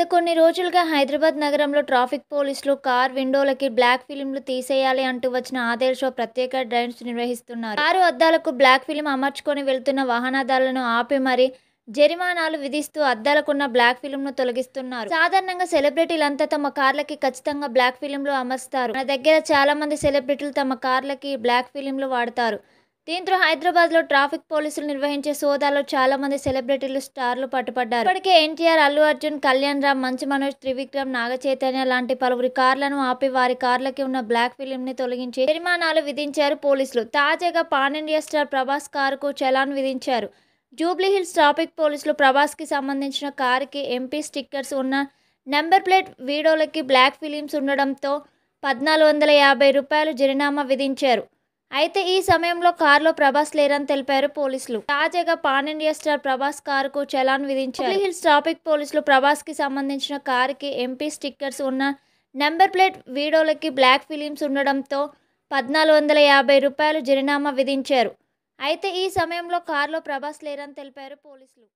గత కొన్ని రోజులుగా హైదరాబాద్ నగరంలో ట్రాఫిక్ పోలీసులు కార్ విండోలకి బ్లాక్ ఫిలింలు తీసేయాలి అంటూ వచ్చిన ఆదేశో ప్రత్యేక డ్రైవ్స్ నిర్వహిస్తున్నారు కారు అద్దాలకు బ్లాక్ ఫిలిం అమర్చుకొని వెళ్తున్న వాహనదారులను ఆపి మరి జరిమానాలు విధిస్తూ అద్దాలకున్న బ్లాక్ ఫిలింను తొలగిస్తున్నారు సాధారణంగా సెలబ్రిటీలంతా తమ కార్లకి ఖచ్చితంగా బ్లాక్ ఫిలింలు అమర్స్తారు మన దగ్గర చాలా మంది సెలబ్రిటీలు తమ కార్లకి బ్లాక్ ఫిలింలు వాడతారు దీంతో హైదరాబాద్లో ట్రాఫిక్ పోలీసులు నిర్వహించే సోదాలో చాలా మంది సెలబ్రిటీలు స్టార్లు పట్టుపడ్డారు ఇప్పటికే ఎన్టీఆర్ అల్లు అర్జున్ కళ్యాణ్ రామ్ మంచు మనోజ్ త్రివిక్రమ్ నాగ చైతన్య లాంటి పలువురి కార్లను ఆపి వారి కార్లకి ఉన్న బ్లాక్ ఫిలిం ని తొలగించి జరిమానాలు విధించారు పోలీసులు తాజాగా పాన్ ఇండియా స్టార్ ప్రభాస్ కారుకు చలాన్ విధించారు జూబ్లీహిల్స్ ట్రాఫిక్ పోలీసులు ప్రభాస్కి సంబంధించిన కారుకి ఎంపీ స్టిక్కర్స్ ఉన్న నెంబర్ ప్లేట్ వీడియోలకి బ్లాక్ ఫిలిమ్స్ ఉండడంతో పద్నాలుగు వందల యాభై రూపాయలు జరిమానా విధించారు అయితే ఈ సమయంలో కారులో ప్రభాస్ లేరని తెలిపారు పోలీసులు తాజాగా పాన్ ఇండియా స్టార్ ప్రభాస్ కారుకు చలాన్ విధించారు హిల్స్ ట్రాఫిక్ పోలీసులు ప్రభాస్ కి సంబంధించిన కారుకి ఎంపీ స్టిక్కర్స్ ఉన్న నెంబర్ ప్లేట్ వీడియోలకి బ్లాక్ ఫిలిమ్స్ ఉండడంతో పద్నాలుగు వందల యాభై రూపాయలు జరినామా విధించారు అయితే ఈ సమయంలో కారులో ప్రభాస్ లేరని తెలిపారు పోలీసులు